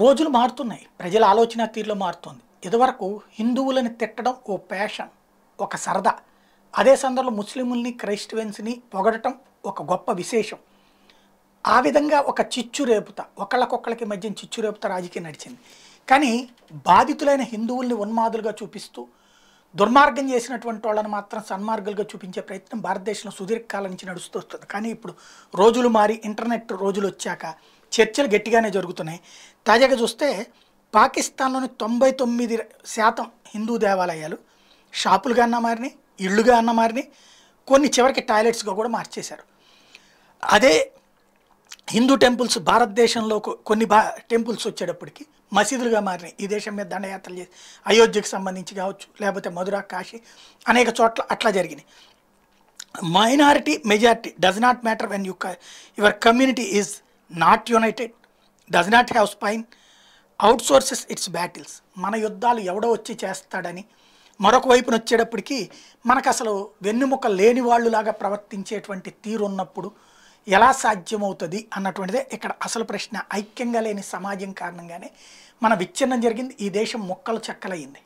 రోజులు మారుతున్నాయి ప్రజల ఆలోచన తీరులో మారుతుంది ఇదివరకు హిందువులను తిట్టడం ఓ ప్యాషన్ ఒక సరదా అదే సందర్భంలో ముస్లిముల్ని క్రైస్తవెన్స్ని పొగడటం ఒక గొప్ప విశేషం ఆ విధంగా ఒక చిచ్చు రేపుత ఒకళ్ళకొక్కళ్ళకి మధ్య చిచ్చు రేపుత రాజకీయం నడిచింది కానీ బాధితులైన హిందువుల్ని ఉన్మాదులుగా చూపిస్తూ దుర్మార్గం చేసినటువంటి వాళ్ళని మాత్రం సన్మార్గులుగా చూపించే ప్రయత్నం భారతదేశంలో సుదీర్ఘకాలం నుంచి నడుస్తూ వస్తుంది కానీ ఇప్పుడు రోజులు మారి ఇంటర్నెట్ రోజులు వచ్చాక చర్చలు గట్టిగానే జరుగుతున్నాయి తాజాగా చూస్తే పాకిస్తాన్లోని తొంభై తొమ్మిది శాతం హిందూ దేవాలయాలు షాపులుగా అన్న మారిని ఇళ్ళుగా అన్న మారిని కొన్ని చివరికి టాయిలెట్స్గా కూడా మార్చేశారు అదే హిందూ టెంపుల్స్ భారతదేశంలో కొన్ని బా టెంపుల్స్ వచ్చేటప్పటికి మసీదులుగా మారినాయి ఈ దేశం మీద దండయాత్రలు చేసి అయోధ్యకు సంబంధించి కావచ్చు లేకపోతే మధుర కాశీ అనేక చోట్ల అట్లా జరిగినాయి minority majority does not matter when you your community is not united does not have spine outsources its battles మన యుద్ధాలు ఎవడో వచ్చి చేస్తాడని మరొక వైపున వచ్చేటప్పటికి మనకు అసలు వెన్నుముక లేని వాళ్ళులాగా ప్రవర్తించేటువంటి తీరున్నప్పుడు ఉన్నప్పుడు ఎలా సాధ్యమవుతుంది అన్నటువంటిదే ఇక్కడ అసలు ప్రశ్న ఐక్యంగా లేని సమాజం కారణంగానే మన విచ్ఛిన్నం జరిగింది ఈ దేశం ముక్కలు చెక్కలయ్యింది